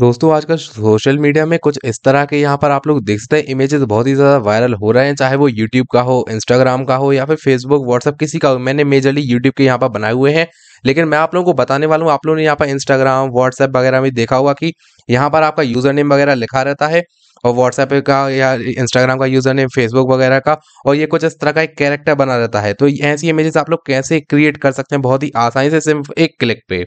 दोस्तों आजकल social media में कुछ इस तरह के यहाँ पर आप लोग देखते हैं इमेजेस बहुत ही ज़्यादा वायरल हो रहे हैं चाहे वो यूट्यूब का हो इंस्टाग्राम का हो या फिर फेसबुक व्हाट्सअप किसी का हो मैंने मेजरली यूट्यूब के यहाँ पर बनाए हुए हैं लेकिन मैं आप लोगों को बताने वाला हूँ आप लोगों ने यहाँ पर इंस्टाग्राम व्हाट्सएप वगैरह में देखा हुआ कि यहाँ पर आपका यूज़र नेम वगैरह लिखा रहता है और व्हाट्सएप का या इंस्टाग्राम का यूज़र नेम फेसबुक वगैरह का और ये कुछ इस तरह का एक कैरेक्टर बना रहता है तो ऐसी इमेजेस आप लोग कैसे क्रिएट कर सकते हैं बहुत ही आसानी से सिर्फ एक क्लिक पे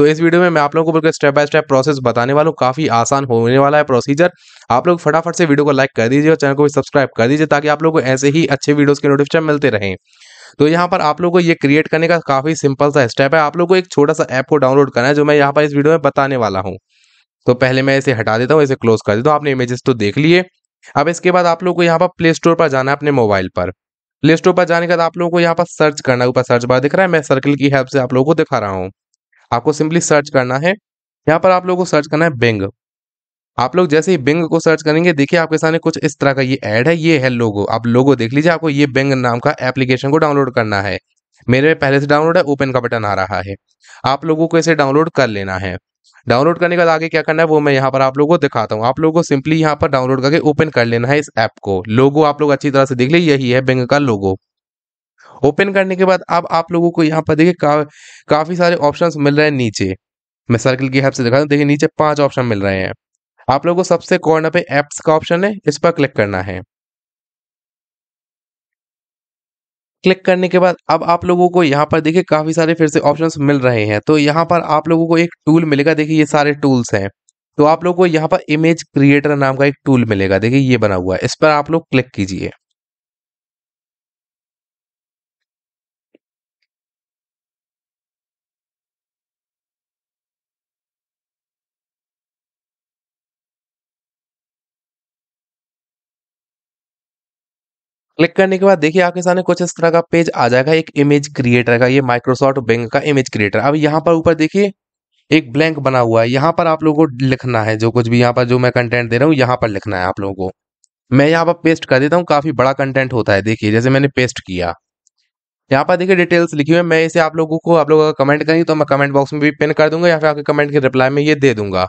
तो इस वीडियो में मैं आप लोगों को बिल्कुल स्टेप बाय स्टेप प्रोसेस बताने वाला हूँ काफ़ी आसान होने वाला है प्रोसीजर आप लोग फटाफट से वीडियो को लाइक कर दीजिए और चैनल को भी सब्सक्राइब कर दीजिए ताकि आप लोग को ऐसे ही अच्छे वीडियोज़ के नोटिफिकेशन मिलते रहे तो यहाँ पर आप लोग को ये क्रिएट करने का काफ़ी सिंपल सा स्टेप है आप लोग को एक छोटा सा ऐप को डाउनलोड करना है जो मैं यहाँ पर इस वीडियो में बताने वाला हूँ तो पहले मैं इसे हटा देता हूँ इसे क्लोज कर देता हूँ आपने इमेजेस तो देख लिए अब इसके बाद आप लोग को यहाँ पर प्ले स्टोर पर जाना है अपने मोबाइल पर प्ले स्टोर पर जाने के बाद आप लोगों को यहाँ पर सर्च करना है ऊपर सर्च बार दिख रहा है मैं सर्कल की हेल्प से आप लोगों को दिखा रहा हूँ आपको सिंपली सर्च करना है यहाँ पर आप लोगों को सर्च करना है बिंग आप लोग जैसे ही बिंग को सर्च करेंगे देखिए आपके सामने कुछ इस तरह का ये एड है ये है लोगो आप लोगो देख लीजिए आपको ये बिंग नाम का एप्लीकेशन को डाउनलोड करना है मेरे में पहले से डाउनलोड है ओपन का बटन आ रहा है आप लोगों को इसे डाउनलोड कर लेना है डाउनलोड करने के बाद आगे क्या करना है वो मैं यहाँ पर आप लोगों को दिखाता हूँ आप लोगों को सिंपली यहाँ पर डाउनलोड करके ओपन कर लेना है इस ऐप को लोगो आप लोग अच्छी तरह से देख लीजिए यही है बिंग का लोगो ओपन करने के बाद अब आप लोगों को यहाँ पर देखिए का, काफी सारे ऑप्शंस मिल रहे हैं नीचे मैं सर्कल की हेल्प से दिखा दूँ देखिए नीचे पांच ऑप्शन मिल रहे हैं आप लोगों को सबसे कॉर्नर पे एप्स का ऑप्शन है इस पर क्लिक करना है क्लिक करने के बाद अब आप लोगों को यहाँ पर देखिए काफी सारे फिर से ऑप्शंस मिल रहे हैं तो यहाँ पर आप लोगों को एक टूल मिलेगा देखिए ये सारे टूल्स हैं तो आप लोगों को यहाँ पर इमेज क्रिएटर नाम का एक टूल मिलेगा देखिए ये बना हुआ है इस पर आप लोग क्लिक कीजिए क्लिक करने के बाद देखिए आपके सामने कुछ इस तरह का पेज आ जाएगा एक इमेज क्रिएटर का ये माइक्रोसॉफ्ट बैंक का इमेज क्रिएटर अब यहाँ पर ऊपर देखिए एक ब्लैंक बना हुआ है यहाँ पर आप लोगों को लिखना है जो कुछ भी यहाँ पर जो मैं कंटेंट दे रहा हूँ यहाँ पर लिखना है आप लोगों को मैं यहाँ पर पेस्ट कर देता हूँ काफी बड़ा कंटेंट होता है देखिए जैसे मैंने पेस्ट किया यहाँ पर देखिए डिटेल्स लिखी हुई है मैं इसे आप लोगों को आप लोग अगर कमेंट करेंगे तो मैं कमेंट बॉक्स में भी पिन कर दूंगा या फिर आपके कमेंट के रिप्लाई में ये दे दूंगा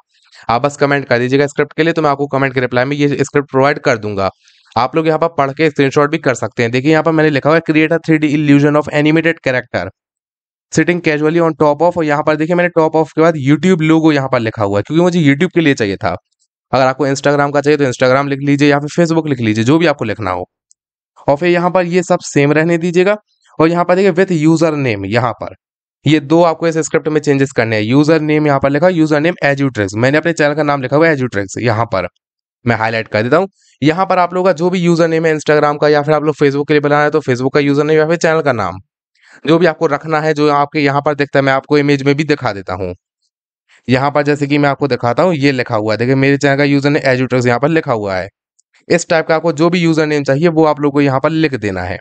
आप बस कमेंट कर दीजिएगा स्क्रिप्ट के लिए तो मैं आपको कमेंट के रिप्लाई में ये स्क्रिप्ट प्रोवाइड कर दूंगा आप लोग यहाँ पर पढ़ के स्क्रीनशॉट भी कर सकते हैं देखिए यहाँ पर मैंने लिखा हुआ है create three D illusion of animated character sitting casually on top of और यहाँ पर देखिए मैंने टॉप ऑफ के बाद यूट्यूब लोगो यहाँ पर लिखा हुआ है क्योंकि मुझे यूट्यूब के लिए चाहिए था अगर आपको इंस्टाग्राम का चाहिए तो इंस्टाग्राम लिख लीजिए या फिर फेसबुक लिख लीजिए जो भी आपको लिखना हो और फिर यहाँ पर ये सब सेम रहने दीजिएगा और यहाँ पर देखिए विथ यूजर नेम यहाँ पर ये दो आपको इस स्क्रिप्ट में चेंजेस करने हैं यूजर नेम यहाँ पर लिखा यूजर नेम एजुट्रिक्स मैंने अपने चैनल का नाम लिखा हुआ है एजुट्रिक्स यहाँ पर मैं हाईलाइट कर देता हूँ यहाँ पर आप लोग का जो भी यूजर नेम है इंस्टाग्राम का या फिर आप लोग फेसबुक के लिए बनाना है तो फेसबुक का यूजर नेम या फिर चैनल का नाम जो भी आपको रखना है जो आपके यहाँ पर देखता है मैं आपको इमेज में भी दिखा देता हूँ यहाँ पर जैसे कि मैं आपको दिखाता हूँ ये लिखा हुआ है देखिए मेरे चैनल का यूजर नेम एजुटर्स यहाँ पर लिखा हुआ है इस टाइप का आपको जो भी यूजर नेम चाहिए वो आप लोग को यहाँ पर लिख देना है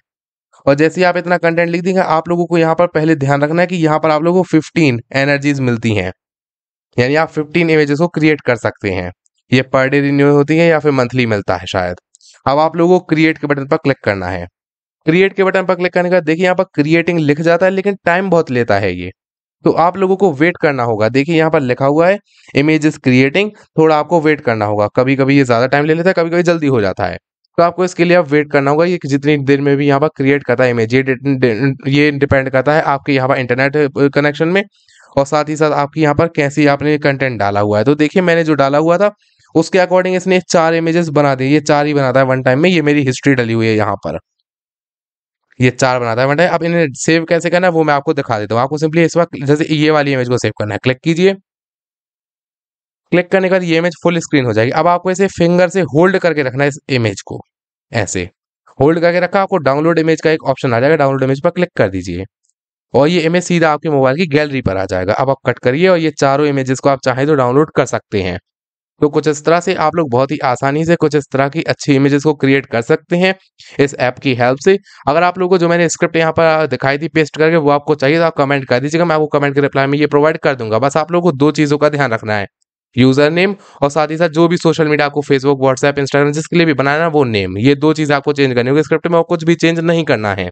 और जैसे ही आप इतना कंटेंट लिख देंगे आप लोगों को यहाँ पर पहले ध्यान रखना है कि यहाँ पर आप लोगों को 15 एनर्जीज मिलती हैं यानी आप 15 इमेजेस को क्रिएट कर सकते हैं ये पर डे रिन्यू होती है या फिर मंथली मिलता है शायद अब आप लोगों को क्रिएट के बटन पर क्लिक करना है क्रिएट के बटन पर क्लिक करने का देखिए यहाँ पर क्रिएटिंग लिख जाता है लेकिन टाइम बहुत लेता है ये तो आप लोगों को वेट करना होगा देखिए यहाँ पर लिखा हुआ है इमेज इज क्रिएटिंग थोड़ा आपको वेट करना होगा कभी कभी ये ज्यादा टाइम ले लेता है कभी कभी जल्दी हो जाता है तो आपको इसके लिए आप वेट करना होगा ये जितनी देर में भी यहाँ पर क्रिएट करता है इमेज ये ये डिपेंड करता है आपके यहाँ पर इंटरनेट कनेक्शन में और साथ ही साथ आपकी यहाँ पर कैसी आपने कंटेंट डाला हुआ है तो देखिए मैंने जो डाला हुआ था उसके अकॉर्डिंग इसने चार इमेजेस बना दी ये चार ही बनाता है वन टाइम में ये मेरी हिस्ट्री डली हुई है यहाँ पर ये चार बनाता है वन टाइम अब इन्हें सेव कैसे करना है वो मैं आपको दिखा देता हूँ आपको सिंपली इस वक्त जैसे ये वाली इमेज को सेव करना है क्लिक कीजिए क्लिक करने के बाद ये इमेज फुल स्क्रीन हो जाएगी अब आपको इसे फिंगर से होल्ड करके रखना है इस इमेज को ऐसे होल्ड करके रखा आपको डाउनलोड इमेज का एक ऑप्शन आ जाएगा डाउनलोड इमेज पर क्लिक कर दीजिए और ये इमेज सीधा आपके मोबाइल की गैलरी पर आ जाएगा अब आप कट करिए और ये चारों इमेजेस को आप चाहें तो डाउनलोड कर सकते हैं तो कुछ इस तरह से आप लोग बहुत ही आसानी से कुछ इस तरह की अच्छी इमेजेस को क्रिएट कर सकते हैं इस ऐप की हेल्प से अगर आप लोगों को जो मैंने स्क्रिप्ट यहाँ पर दिखाई दी पेस्ट करके वो आपको चाहिए तो आप कमेंट कर दीजिएगा मैं आपको कमेंट के रिप्लाई में ये प्रोवाइड कर दूंगा बस आप लोगों को दो चीज़ों का ध्यान रखना है यूजर नेम और साथ ही साथ जो भी सोशल मीडिया आपको फेसबुक व्हाट्सएप इंस्टाग्राम जिसके लिए भी बनाना वो नेम ये दो चीज़ आपको चेंज करनी होगी स्क्रिप्ट में और कुछ भी चेंज नहीं करना है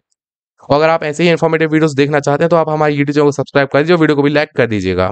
और अगर आप ऐसे ही इन्फॉर्मेटिव वीडियोस देखना चाहते हैं तो आप हमारे यूट्यूब चैनल को सब्सक्राइब कर दीजिए वीडियो को भी लाइक कर दीजिएगा